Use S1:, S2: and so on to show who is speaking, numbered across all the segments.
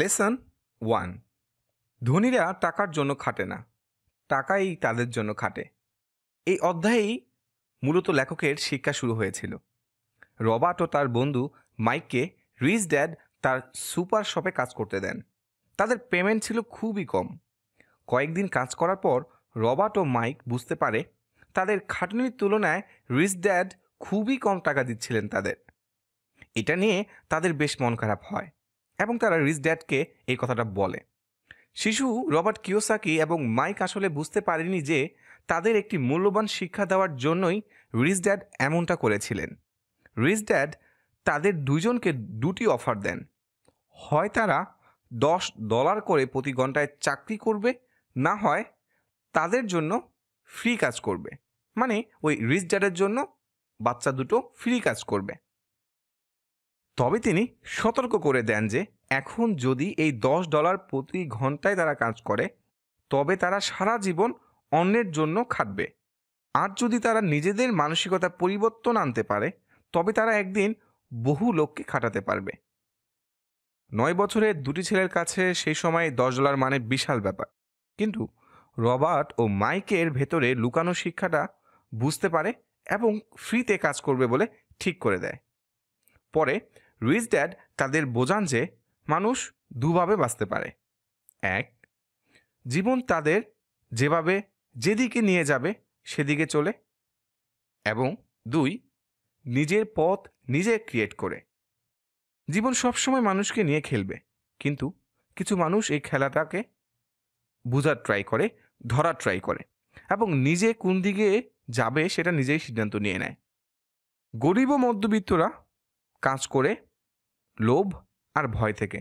S1: lesson one ধনীরা টাকার জন্য খাটে না টাকাই তাদের জন্য খাটে এই অধ্যায়েই মূলত লেখকের শিক্ষা শুরু হয়েছিল রবার্ট ও তার বন্ধু মাইককে রিচ ড্যাড তার সুপার শপে কাজ করতে দেন তাদের পেমেন্ট ছিল খুবই কম কয়েকদিন কাজ করার পর রবার্ট ও মাইক বুঝতে পারে তাদের খাটনির তুলনায় রিচ ড্যাড খুবই কম টাকা দিচ্ছিলেন তাদের এটা নিয়ে তাদের বেশ মন খারাপ হয় এবং তারা রিচ ড্যাডকে এই কথাটা বলে শিশু রবার্ট কিওসাকি এবং মাইক আসলে বুঝতে পারেনি যে তাদের একটি মূল্যবান শিক্ষা দেওয়ার জন্যই রিচ ড্যাড এমনটা করেছিলেন রিচ ড্যাড তাদের দুজনকে দুটি অফার দেন হয় তারা দশ ডলার করে প্রতি ঘন্টায় চাকরি করবে না হয় তাদের জন্য ফ্রি কাজ করবে মানে ওই রিচ ড্যাডের জন্য বাচ্চা দুটো ফ্রি কাজ করবে তবে তিনি সতর্ক করে দেন যে এখন যদি এই দশ ডলার প্রতি ঘন্টায় তারা কাজ করে তবে তারা সারা জীবন অন্যের জন্য খাটবে আর যদি তারা নিজেদের মানসিকতা পরিবর্তন আনতে পারে তবে তারা একদিন বহু লোককে খাটাতে পারবে নয় বছরের দুটি ছেলের কাছে সেই সময় দশ ডলার মানে বিশাল ব্যাপার কিন্তু রবার্ট ও মাইকের ভেতরে লুকানো শিক্ষাটা বুঝতে পারে এবং ফ্রিতে কাজ করবে বলে ঠিক করে দেয় পরে রিচ ড্যাড তাদের বোঝান যে মানুষ দুভাবে বাঁচতে পারে এক জীবন তাদের যেভাবে যেদিকে নিয়ে যাবে সেদিকে চলে এবং দুই নিজের পথ নিজে ক্রিয়েট করে জীবন সবসময় মানুষকে নিয়ে খেলবে কিন্তু কিছু মানুষ এই খেলাটাকে বোঝার ট্রাই করে ধরার ট্রাই করে এবং নিজে কোন দিকে যাবে সেটা নিজেই সিদ্ধান্ত নিয়ে নেয় গরিব ও মধ্যবিত্তরা কাজ করে লোভ আর ভয় থেকে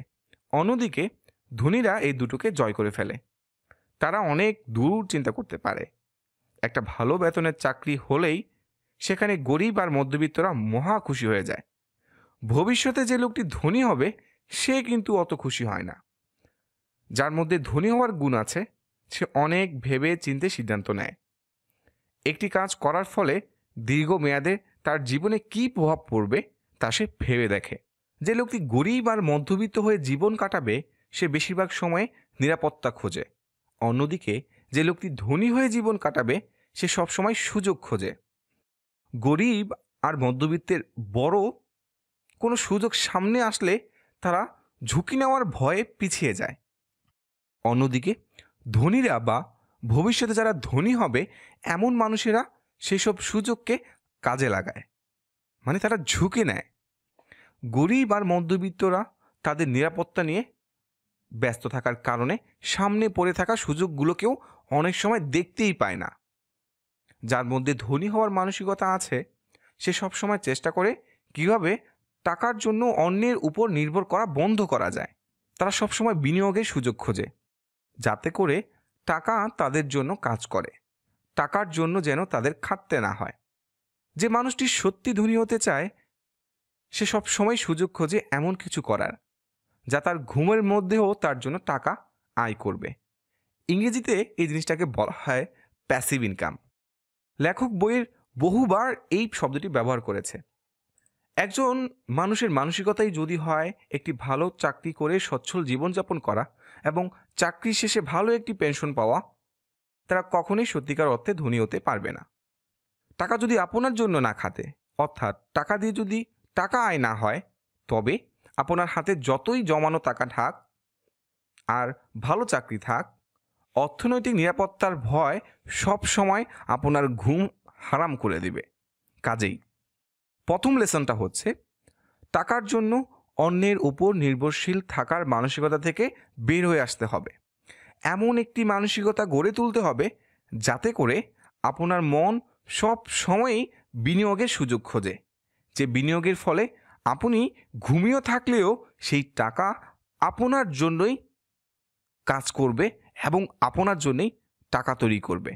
S1: অন্যদিকে ধনীরা এই দুটোকে জয় করে ফেলে তারা অনেক দূর চিন্তা করতে পারে একটা ভালো বেতনের চাকরি হলেই সেখানে গরিব আর মধ্যবিত্তরা মহা খুশি হয়ে যায় ভবিষ্যতে যে লোকটি ধনী হবে সে কিন্তু অত খুশি হয় না যার মধ্যে ধনী হওয়ার গুণ আছে সে অনেক ভেবে চিনতে সিদ্ধান্ত নেয় একটি কাজ করার ফলে দীর্ঘ মেয়াদে তার জীবনে কি প্রভাব পড়বে তা সে ভেবে দেখে যে লোকটি গরিব আর মধ্যবিত্ত হয়ে জীবন কাটাবে সে বেশিরভাগ সময়ে নিরাপত্তা খোঁজে অন্যদিকে যে লোকটি ধনী হয়ে জীবন কাটাবে সে সবসময় সুযোগ খোঁজে গরিব আর মধ্যবিত্তের বড় কোনো সুযোগ সামনে আসলে তারা ঝুঁকি নেওয়ার ভয়ে পিছিয়ে যায় অন্যদিকে ধনীরা বা ভবিষ্যতে যারা ধনী হবে এমন মানুষেরা সেসব সুযোগকে কাজে লাগায় মানে তারা ঝুঁকি নেয় গরিব আর মধ্যবিত্তরা তাদের নিরাপত্তা নিয়ে ব্যস্ত থাকার কারণে সামনে পড়ে থাকা সুযোগগুলোকেও অনেক সময় দেখতেই পায় না যার মধ্যে ধনী হওয়ার মানসিকতা আছে সে সবসময় চেষ্টা করে কিভাবে টাকার জন্য অন্যের উপর নির্ভর করা বন্ধ করা যায় তারা সবসময় বিনিয়োগের সুযোগ খোঁজে যাতে করে টাকা তাদের জন্য কাজ করে টাকার জন্য যেন তাদের খাটতে না হয় যে মানুষটি সত্যি ধনী হতে চায় সে সব সময় সুযোগ খোঁজে এমন কিছু করার যা তার ঘুমের মধ্যেও তার জন্য টাকা আয় করবে ইংরেজিতে এই জিনিসটাকে বলা হয় প্যাসিভ ইনকাম লেখক বইয়ের বহুবার এই শব্দটি ব্যবহার করেছে একজন মানুষের মানসিকতাই যদি হয় একটি ভালো চাকরি করে সচ্ছল জীবনযাপন করা এবং চাকরি শেষে ভালো একটি পেনশন পাওয়া তারা কখনোই সত্যিকার অর্থে ধনী হতে পারবে না টাকা যদি আপনার জন্য না খাতে অর্থাৎ টাকা দিয়ে যদি টাকা আয় না হয় তবে আপনার হাতে যতই জমানো টাকা থাক আর ভালো চাকরি থাক অর্থনৈতিক নিরাপত্তার ভয় সব সময় আপনার ঘুম হারাম করে দেবে কাজেই প্রথম লেসনটা হচ্ছে টাকার জন্য অন্যের উপর নির্ভরশীল থাকার মানসিকতা থেকে বের হয়ে আসতে হবে এমন একটি মানসিকতা গড়ে তুলতে হবে যাতে করে আপনার মন সব সময়ই বিনিয়োগের সুযোগ খোঁজে যে বিনিয়োগের ফলে আপনি ঘুমিয়েও থাকলেও সেই টাকা আপনার জন্যই কাজ করবে এবং আপনার জন্যই টাকা তৈরি করবে